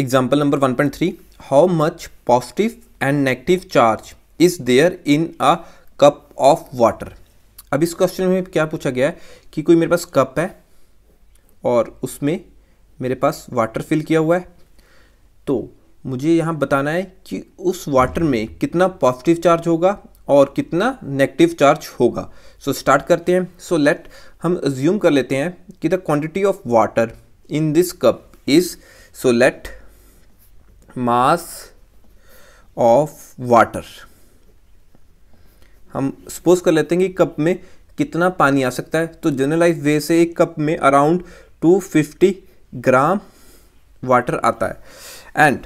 example number one point three how much positive and negative charge is there in a cup of water अब इस question में क्या पूछा गया है कि कोई मेरे पास कप है और उसमें मेरे पास वाटर फिल किया हुआ है तो मुझे यहाँ बताना है कि उस वाटर में कितना पॉजिटिव चार्ज होगा और कितना नेगेटिव चार्ज होगा सो so, स्टार्ट करते हैं सो so, लेट हम अज्यूम कर लेते हैं कि the quantity of water in this cup is so let mass of water हम सपोज कर लेते हैं कि कप में कितना पानी आ सकता है तो जनरलाइज वे से एक कप में अराउंड 250 ग्राम वाटर आता है एंड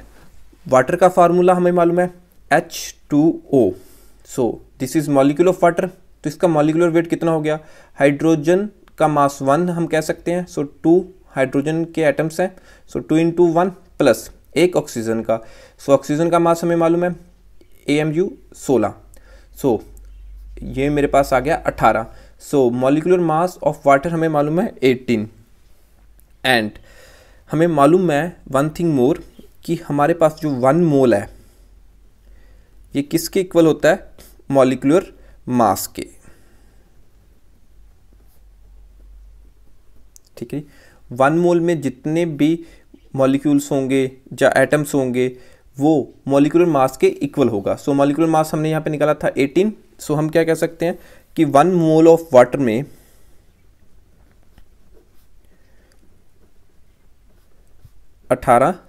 वाटर का फार्मूला हमें मालूम है H two O so this is molecule of water तो इसका मॉलिकुलर वेट कितना हो गया हाइड्रोजन का मास वन हम कह सकते हैं सो so, टू हाइड्रोजन के एटम्स हैं so two into one plus एक ऑक्सीजन का सो ऑक्सीजन का मास हमें मालूम है ए एम यू सोलह सो ये मेरे पास आ गया अट्ठारह so molecular mass of water हमें मालूम है एटीन एंड हमें मालूम है वन थिंग मोर कि हमारे पास जो वन मोल है ये किसके इक्वल होता है मॉलिकुलर मास के ठीक है वन मोल में जितने भी मॉलिक्यूल्स होंगे या एटम्स होंगे वो मॉलिकुलर मास के इक्वल होगा सो मॉलिकुलर मास हमने यहाँ पे निकाला था 18 सो so हम क्या कह सकते हैं कि वन मोल ऑफ वाटर में अठारह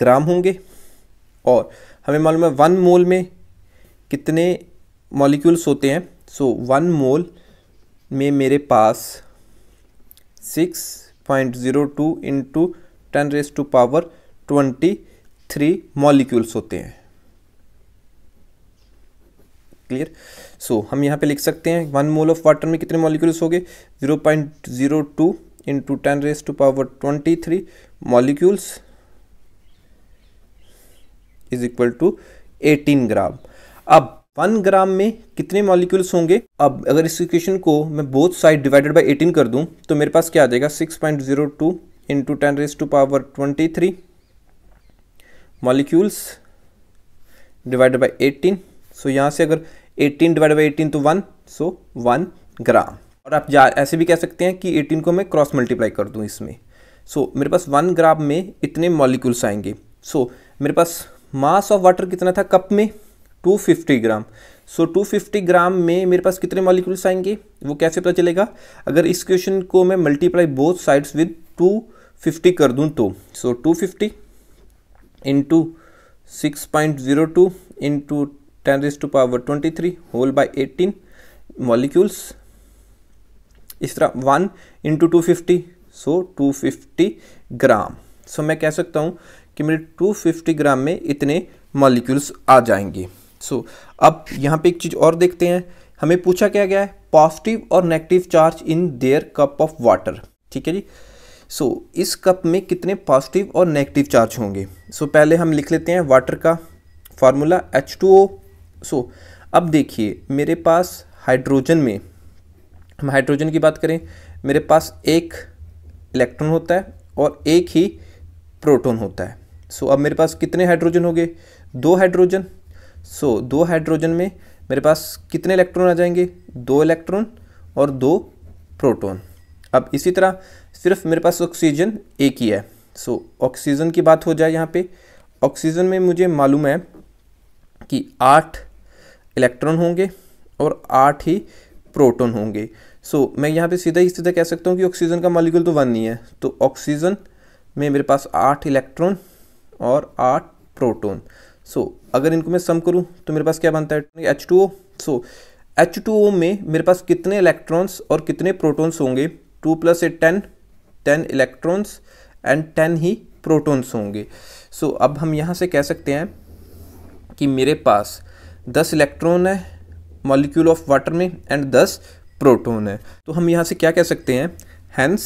ग्राम होंगे और हमें मालूम है वन मोल में कितने मॉलिक्यूल्स होते हैं सो वन मोल में मेरे पास six point zero two into ten raise to power twenty three molecules होते हैं क्लियर सो so, हम यहाँ पे लिख सकते हैं वन मोल ऑफ वाटर में कितने मॉलिक्यूल्स हो गए zero point zero two into ten raise to power twenty three molecules is equal to eighteen gram अब वन ग्राम में कितने मॉलिक्यूल्स होंगे अब अगर इस इक्वेशन को मैं both side divided by eighteen कर दूं तो मेरे पास क्या आ जाएगा six point zero two into 10 raised to power 23 molecules divided by 18 so यहाँ से अगर 18 डिवाइड बाई 18 तो 1 सो so 1 ग्राम और आप जा ऐसे भी कह सकते हैं कि 18 को मैं क्रॉस मल्टीप्लाई कर दूँ इसमें सो so, मेरे पास 1 ग्राम में इतने मॉलिक्यूल्स आएंगे सो so, मेरे पास मास ऑफ वाटर कितना था कप में 250 ग्राम सो so, 250 ग्राम में मेरे पास कितने मॉलिक्यूल्स आएंगे वो कैसे पता चलेगा अगर इस क्वेश्चन को मैं multiply both sides with two fifty कर दूँ तो so two fifty into six point zero two into ten raise to power twenty three whole by eighteen molecules इस तरह one into two fifty so two fifty gram so मैं कह सकता हूँ कि मेरे टू फिफ्टी ग्राम में इतने मॉलिक्यूल्स आ जाएंगे सो so, अब यहाँ पे एक चीज़ और देखते हैं हमें पूछा क्या गया है पॉजिटिव और negative charge in there cup of water ठीक है जी सो so, इस कप में कितने पॉजिटिव और नेगेटिव चार्ज होंगे सो so, पहले हम लिख लेते हैं वाटर का formula H two O so अब देखिए मेरे पास हाइड्रोजन में हम हाइड्रोजन की बात करें मेरे पास एक इलेक्ट्रॉन होता है और एक ही प्रोटॉन होता है सो so, अब मेरे पास कितने हाइड्रोजन हो गए दो हाइड्रोजन सो so, दो हाइड्रोजन में मेरे पास कितने इलेक्ट्रॉन आ जाएंगे दो इलेक्ट्रॉन और दो प्रोटॉन अब इसी तरह सिर्फ मेरे पास ऑक्सीजन एक ही है सो so, ऑक्सीजन की बात हो जाए यहाँ पे ऑक्सीजन में मुझे मालूम है कि आठ इलेक्ट्रॉन होंगे और आठ ही प्रोटॉन होंगे सो so, मैं यहाँ पे सीधा ही सीधा कह सकता हूँ कि ऑक्सीजन का मालिक्यूल तो वन ही है तो ऑक्सीजन में मेरे पास आठ इलेक्ट्रॉन और आठ प्रोटॉन सो so, अगर इनको मैं सम करूँ तो मेरे पास क्या बनता है H two O so H two O में मेरे पास कितने इलेक्ट्रॉन्स और कितने प्रोटॉन्स होंगे two plus eight ten ten electrons and ten ही प्रोटॉन्स होंगे सो so, अब हम यहाँ से कह सकते हैं कि मेरे पास दस इलेक्ट्रॉन है मॉलिक्यूल ऑफ वाटर में एंड दस प्रोटोन है तो हम यहाँ से क्या कह सकते हैं hence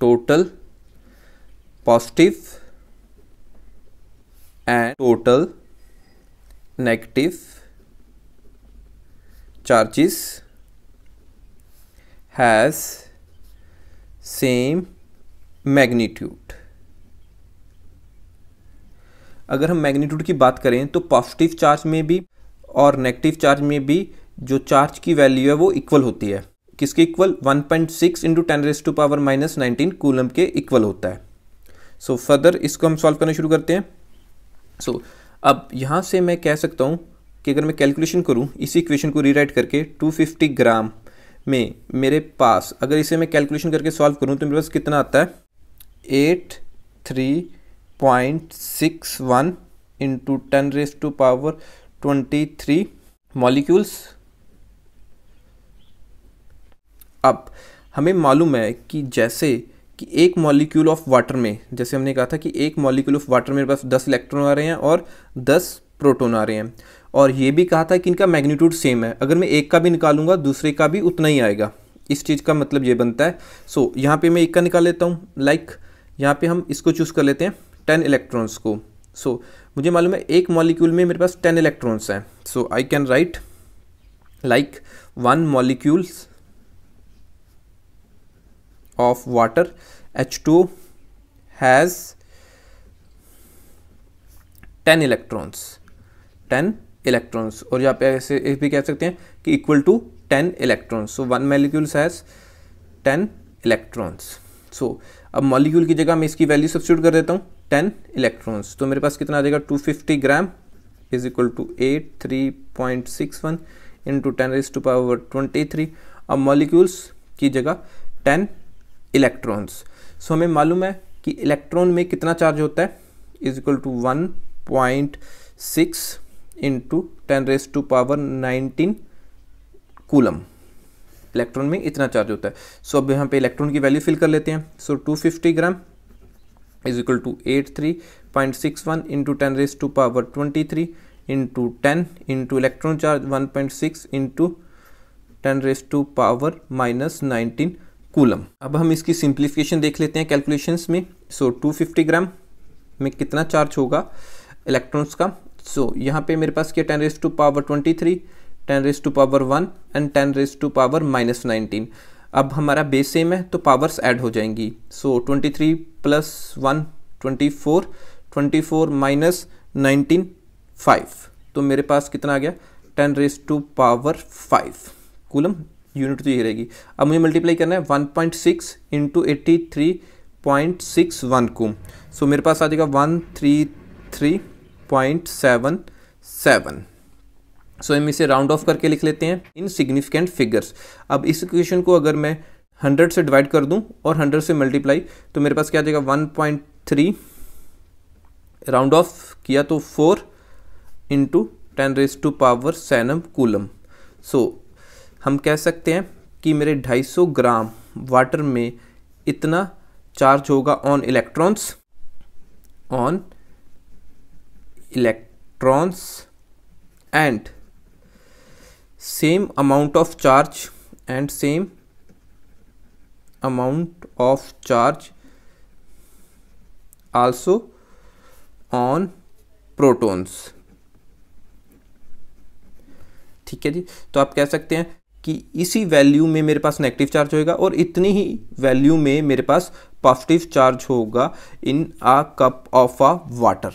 total positive and total negative charges has same magnitude अगर हम मैग्नीट्यूड की बात करें तो पॉजिटिव चार्ज में भी और नेगेटिव चार्ज में भी जो चार्ज की वैल्यू है वो इक्वल होती है किसके equal 1.6 point six into ten raise to power minus nineteen coulomb के इक्वल होता है सो so, फर्दर इसको हम सॉल्व करना शुरू करते हैं सो so, अब यहाँ से मैं कह सकता हूँ कि अगर मैं कैलकुलेशन करूँ इसी इक्वेशन को रीराइट करके 250 ग्राम में मेरे पास अगर इसे मैं कैलकुलेशन करके सॉल्व करूँ तो मेरे पास कितना आता है eight three point six one into ten raise to power twenty three molecules अब हमें मालूम है कि जैसे कि एक मॉलिक्यूल ऑफ वाटर में जैसे हमने कहा था कि एक मॉलिक्यूल ऑफ वाटर मेरे पास दस इलेक्ट्रॉन आ रहे हैं और दस प्रोटोन आ रहे हैं और ये भी कहा था कि इनका मैग्नीट्यूड सेम है अगर मैं एक का भी निकालूंगा दूसरे का भी उतना ही आएगा इस चीज़ का मतलब ये बनता है सो so, यहाँ पे मैं एक का निकाल लेता हूँ लाइक like, यहाँ पे हम इसको चूज़ कर लेते हैं टेन इलेक्ट्रॉन्स को सो so, मुझे मालूम है एक मॉलिक्यूल में मेरे पास टेन इलेक्ट्रॉन्स हैं so I can write like one molecules of water H two has ten electrons ten electrons और यहाँ पे ऐसे एक भी कह सकते हैं कि equal to ten electrons so one molecules has ten electrons so अब मॉलिक्यूल की जगह मैं इसकी वैल्यू सब्सिट्यूट कर देता हूँ टेन इलेक्ट्रॉन्स तो मेरे पास कितना आ जाएगा two fifty gram is equal to eight three point six one into ten is to power twenty three अब मॉलिक्यूल्स की जगह टेन इलेक्ट्रॉन्स सो हमें मालूम है कि इलेक्ट्रॉन में कितना चार्ज होता है is equal to one point six into ten raise to power nineteen coulomb electron में इतना चार्ज होता है सो so, अब यहाँ पे इलेक्ट्रॉन की वैल्यू फिल कर लेते हैं so so, 250 gram is equal to eight three point six one into ten raise to power twenty three into ten into electron charge one point six into ten raise to power minus nineteen coulomb अब हम इसकी simplification देख लेते हैं calculation में सो so, 250 ग्राम में कितना charge होगा इलेक्ट्रॉन्स का सो so, यहाँ पे मेरे पास क्या ten raise to power twenty three ten raise to power one and ten raise to power minus nineteen अब हमारा बेस सेम है तो पावर्स ऐड हो जाएंगी so twenty three plus one twenty four twenty four minus nineteen five तो मेरे पास कितना आ गया ten raise to power five coulomb unit तो ये रहेगी अब मुझे मल्टीप्लाई करना है one point six into eighty three point six one को सो मेरे पास आ जाएगा one three three point seven seven so हम इसे राउंड ऑफ करके लिख लेते हैं इन सिग्निफिकेंट फिगर्स अब इस इक्वेशन को अगर मैं हंड्रेड से डिवाइड कर दूं और हंड्रेड से मल्टीप्लाई तो मेरे पास क्या आ जाएगा one point three round off किया तो four into ten raise to power seven coulomb so हम कह सकते हैं कि मेरे 250 ग्राम वाटर में इतना चार्ज होगा on electrons on electrons and same amount of charge and same amount of charge also on protons ठीक है जी तो आप कह सकते हैं कि इसी वैल्यू में मेरे पास नेगेटिव चार्ज होएगा और इतनी ही वैल्यू में मेरे पास पॉजिटिव चार्ज होगा in a cup of a water